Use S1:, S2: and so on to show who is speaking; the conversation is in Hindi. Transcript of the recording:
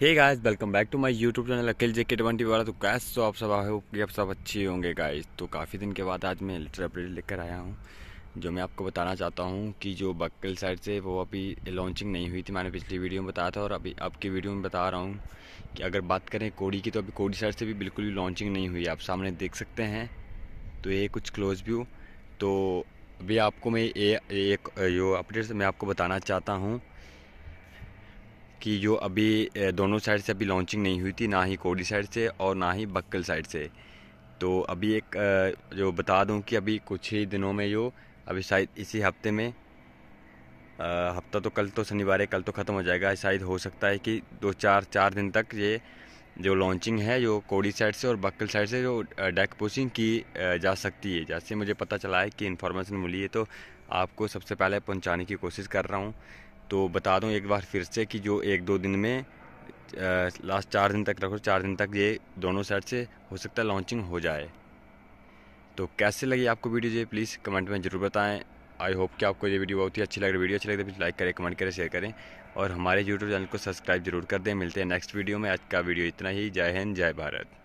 S1: hey guys welcome back to my YouTube channel अकेल जे के ट्वेंटी वाला तो कैस तो आप सब आए हो कि आप सब अच्छे होंगे गाइस तो काफ़ी दिन के बाद आज मैं लेटर अपडेट लेकर आया हूँ जो मैं आपको बताना चाहता हूँ कि जो बक्कल साइड से वो अभी लॉन्चिंग नहीं हुई थी मैंने पिछली वीडियो में बताया था और अभी आपकी वीडियो में बता रहा हूँ कि अगर बात करें कोडी की तो अभी कोडी साइड से भी बिल्कुल भी लॉन्चिंग नहीं हुई आप सामने देख सकते हैं तो ये कुछ क्लोज व्यू तो अभी आपको मैं ये एक जो अपडेट मैं आपको बताना चाहता हूँ कि जो अभी दोनों साइड से अभी लॉन्चिंग नहीं हुई थी ना ही कोडी साइड से और ना ही बक्कल साइड से तो अभी एक जो बता दूं कि अभी कुछ ही दिनों में जो अभी शायद इसी हफ्ते में हफ्ता तो कल तो शनिवार है कल तो ख़त्म हो जाएगा शायद हो सकता है कि दो चार चार दिन तक ये जो लॉन्चिंग है जो कोडी साइड से और बक्कल साइड से जो डेक पोसिंग की जा सकती है जैसे मुझे पता चला है कि इन्फॉर्मेशन मिली है तो आपको सबसे पहले पहुंचाने की कोशिश कर रहा हूं तो बता दूं एक बार फिर से कि जो एक दो दिन में लास्ट चार दिन तक रखो चार दिन तक ये दोनों साइड से हो सकता है लॉन्चिंग हो जाए तो कैसे लगी आपको वीडियो ये प्लीज़ कमेंट में ज़रूर बताएं आई होप कि आपको ये वीडियो बहुत ही अच्छी लग रही वीडियो अच्छी लगती है प्लीज़ लाइक करें कमेंट करें शेयर करें और हमारे यूट्यूब चैनल को सब्सक्राइब जरूर कर दें मिलते हैं नेक्स्ट वीडियो में आज का वीडियो इतना ही जय हिंद जय भारत